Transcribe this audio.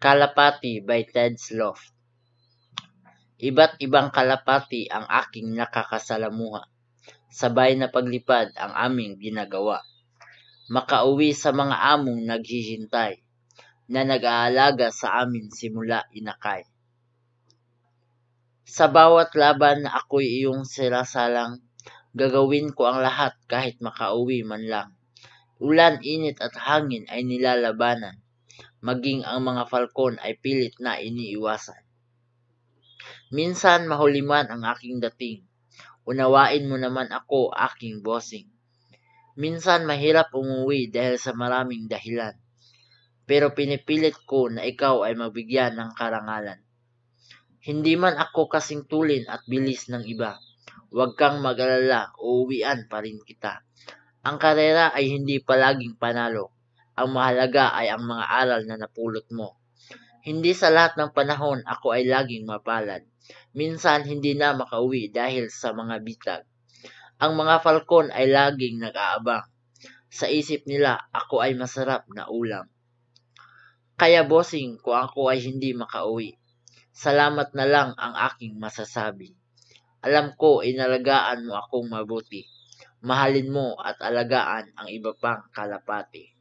Kalapati by Ted Sloft. Iba't ibang kalapati ang aking nakakasalamuha. Sabay na paglipad ang aming ginagawa. Makauwi sa mga among naghihintay na nag-aalaga sa amin simula inakay. Sa bawat laban na ako'y iyong sinasalang, gagawin ko ang lahat kahit makauwi man lang. Ulan, init at hangin ay nilalabanan maging ang mga falcon ay pilit na iniiwasan. Minsan mahuli man ang aking dating, unawain mo naman ako aking bossing. Minsan mahirap umuwi dahil sa maraming dahilan, pero pinipilit ko na ikaw ay magbigyan ng karangalan. Hindi man ako kasing tulin at bilis ng iba, huwag kang mag-alala, uuwian pa rin kita. Ang karera ay hindi palaging panalo, ang mahalaga ay ang mga aral na napulot mo. Hindi sa lahat ng panahon ako ay laging mapalad. Minsan hindi na makauwi dahil sa mga bitag. Ang mga falcon ay laging nag-aabang. Sa isip nila, ako ay masarap na ulam. Kaya bossing ko ako ay hindi makauwi. Salamat na lang ang aking masasabi. Alam ko inalagaan mo akong mabuti. Mahalin mo at alagaan ang iba pang kalapati.